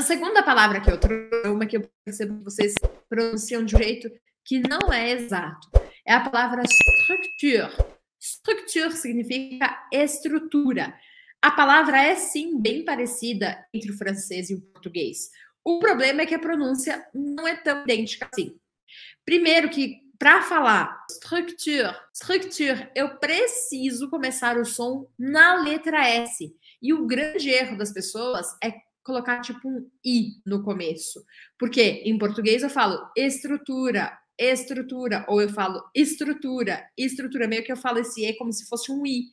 A segunda palavra que eu trouxe uma que eu percebo que vocês pronunciam de um jeito que não é exato. É a palavra structure. Structure significa estrutura. A palavra é sim bem parecida entre o francês e o português. O problema é que a pronúncia não é tão idêntica assim. Primeiro que para falar structure, structure, eu preciso começar o som na letra S. E o grande erro das pessoas é colocar tipo um i no começo. Porque em português eu falo estrutura, estrutura, ou eu falo estrutura, estrutura, meio que eu falo esse e como se fosse um i.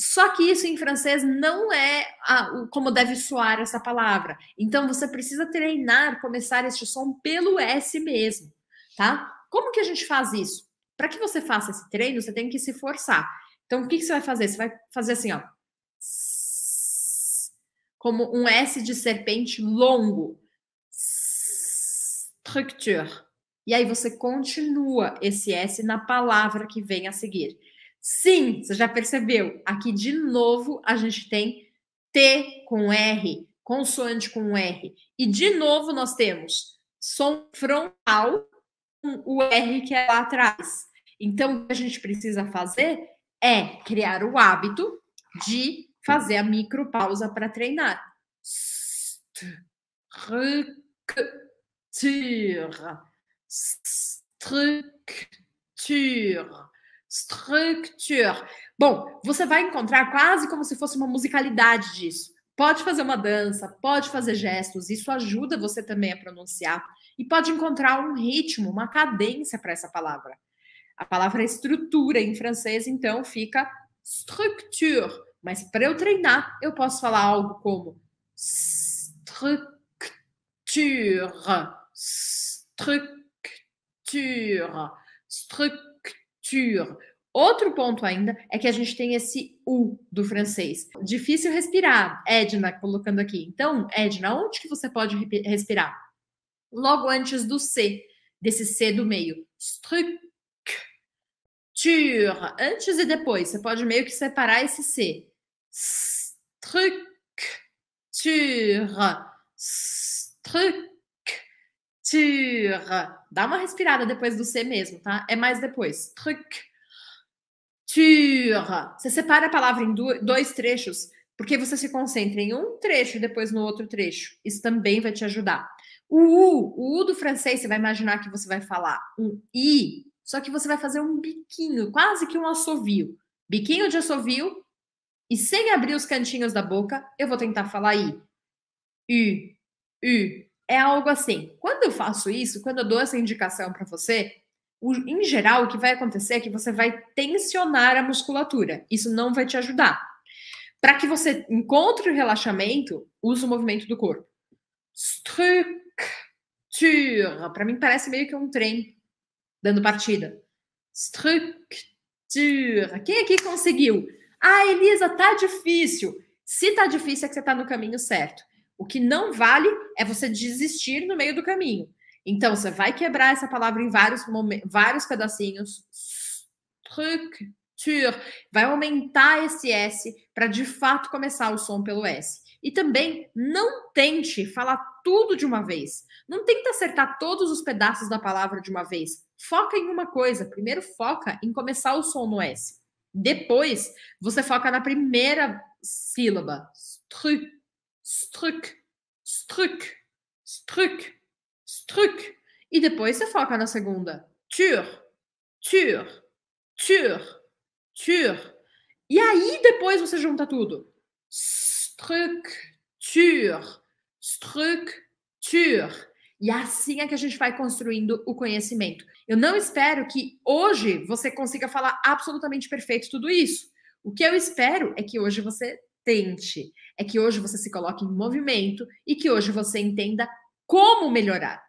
Só que isso em francês não é a, como deve soar essa palavra. Então você precisa treinar, começar este som pelo S mesmo, tá? Como que a gente faz isso? Para que você faça esse treino, você tem que se forçar. Então o que, que você vai fazer? Você vai fazer assim, ó como um S de serpente longo. Structure. E aí você continua esse S na palavra que vem a seguir. Sim, você já percebeu. Aqui de novo a gente tem T com R, consoante com R. E de novo nós temos som frontal com o R que é lá atrás. Então o que a gente precisa fazer é criar o hábito de fazer a micropausa para treinar. Structure. Structure. Structure. Bom, você vai encontrar quase como se fosse uma musicalidade disso. Pode fazer uma dança, pode fazer gestos, isso ajuda você também a pronunciar e pode encontrar um ritmo, uma cadência para essa palavra. A palavra estrutura em francês, então, fica structure mas para eu treinar, eu posso falar algo como structure, structure, structure. Outro ponto ainda é que a gente tem esse U do francês. Difícil respirar, Edna colocando aqui. Então, Edna, onde que você pode respirar? Logo antes do C, desse C do meio. Structure. Antes e depois. Você pode meio que separar esse C. Structure. Structure. Dá uma respirada depois do C mesmo, tá? É mais depois. Structure. Você separa a palavra em dois trechos, porque você se concentra em um trecho e depois no outro trecho. Isso também vai te ajudar. O U, o U do francês, você vai imaginar que você vai falar um I, só que você vai fazer um biquinho, quase que um assovio. Biquinho de assovio e sem abrir os cantinhos da boca, eu vou tentar falar I. U, U. É algo assim. Quando eu faço isso, quando eu dou essa indicação para você, o, em geral, o que vai acontecer é que você vai tensionar a musculatura. Isso não vai te ajudar. Para que você encontre o relaxamento, use o movimento do corpo. Structura. Para mim parece meio que um trem dando partida. Structura. Quem aqui conseguiu ah, Elisa, tá difícil. Se tá difícil, é que você tá no caminho certo. O que não vale é você desistir no meio do caminho. Então, você vai quebrar essa palavra em vários, vários pedacinhos. Structure. Vai aumentar esse S para de fato começar o som pelo S. E também não tente falar tudo de uma vez. Não tenta acertar todos os pedaços da palavra de uma vez. Foca em uma coisa. Primeiro foca em começar o som no S. Depois, você foca na primeira sílaba. struc struc, struc, struc, struc. E depois você foca na segunda. Tur, tur, tur, tur. E aí depois você junta tudo. struc tur e assim é que a gente vai construindo o conhecimento. Eu não espero que hoje você consiga falar absolutamente perfeito tudo isso. O que eu espero é que hoje você tente, é que hoje você se coloque em movimento e que hoje você entenda como melhorar.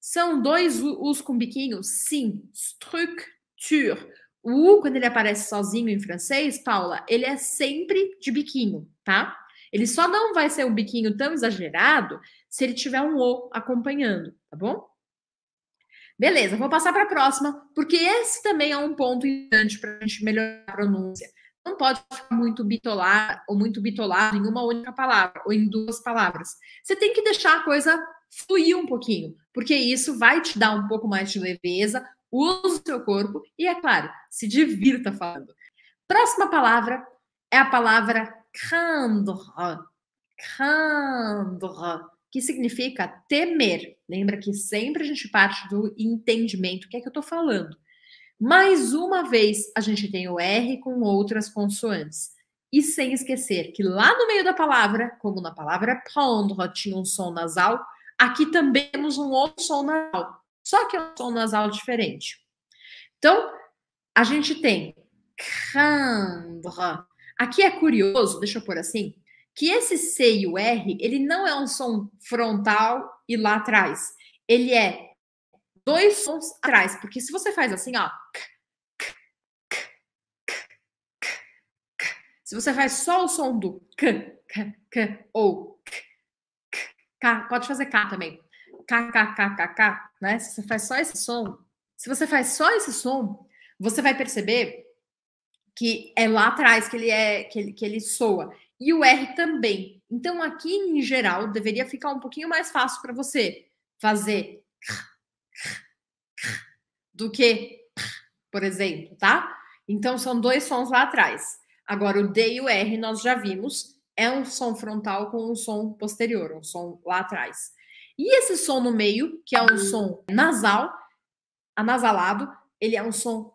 São dois U's com biquinho? Sim, structure. O U, quando ele aparece sozinho em francês, Paula, ele é sempre de biquinho, tá? Ele só não vai ser um biquinho tão exagerado se ele tiver um O acompanhando, tá bom? Beleza, vou passar para a próxima, porque esse também é um ponto importante para a gente melhorar a pronúncia. Não pode ficar muito bitolado ou muito bitolado em uma única palavra ou em duas palavras. Você tem que deixar a coisa fluir um pouquinho, porque isso vai te dar um pouco mais de leveza, usa o seu corpo e, é claro, se divirta falando. Próxima palavra é a palavra craindre, craindre, que significa temer. Lembra que sempre a gente parte do entendimento, o que é que eu estou falando. Mais uma vez, a gente tem o R com outras consoantes. E sem esquecer que lá no meio da palavra, como na palavra prendre tinha um som nasal, aqui também temos um outro som nasal, só que é um som nasal diferente. Então, a gente tem craindre, Aqui é curioso, deixa eu pôr assim, que esse C e o R, ele não é um som frontal e lá atrás. Ele é dois sons atrás, porque se você faz assim, ó, se você faz só o som do k, k, k ou k, k, k, pode fazer k também. K, k, k, k, k, né? Se você faz só esse som, se você faz só esse som, você vai perceber que é lá atrás que ele é que ele, que ele soa e o R também. Então aqui em geral deveria ficar um pouquinho mais fácil para você fazer do que por exemplo, tá? Então são dois sons lá atrás. Agora o D e o R nós já vimos é um som frontal com um som posterior, um som lá atrás. E esse som no meio, que é um som nasal, anasalado, ele é um som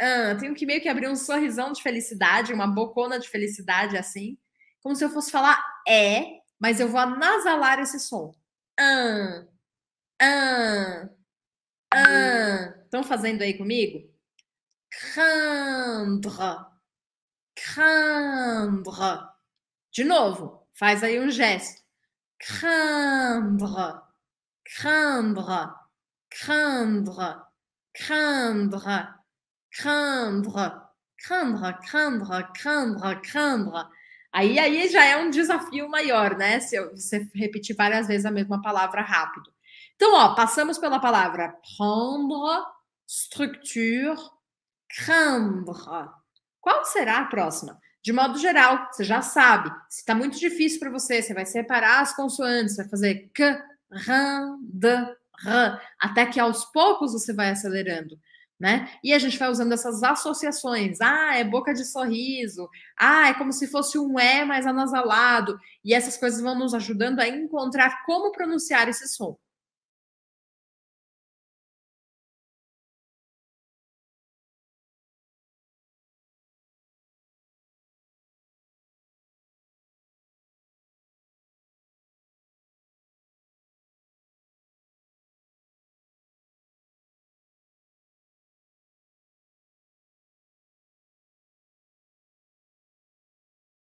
ah, tenho que meio que abrir um sorrisão de felicidade, uma bocona de felicidade assim, como se eu fosse falar é, mas eu vou anasalar esse som. Ah, ah, ah. Estão fazendo aí comigo? Candre. Candre. De novo, faz aí um gesto. Candre. Candre. Candre. Craindre, craindre, craindre, craindre, craindre. Aí, aí já é um desafio maior, né? Se você repetir várias vezes a mesma palavra rápido. Então, ó, passamos pela palavra prendre, structure, craindre. Qual será a próxima? De modo geral, você já sabe. Se está muito difícil para você, você vai separar as consoantes, vai fazer c, r, d, r, até que aos poucos você vai acelerando. Né? E a gente vai usando essas associações. Ah, é boca de sorriso. Ah, é como se fosse um é mais anasalado. E essas coisas vão nos ajudando a encontrar como pronunciar esse som.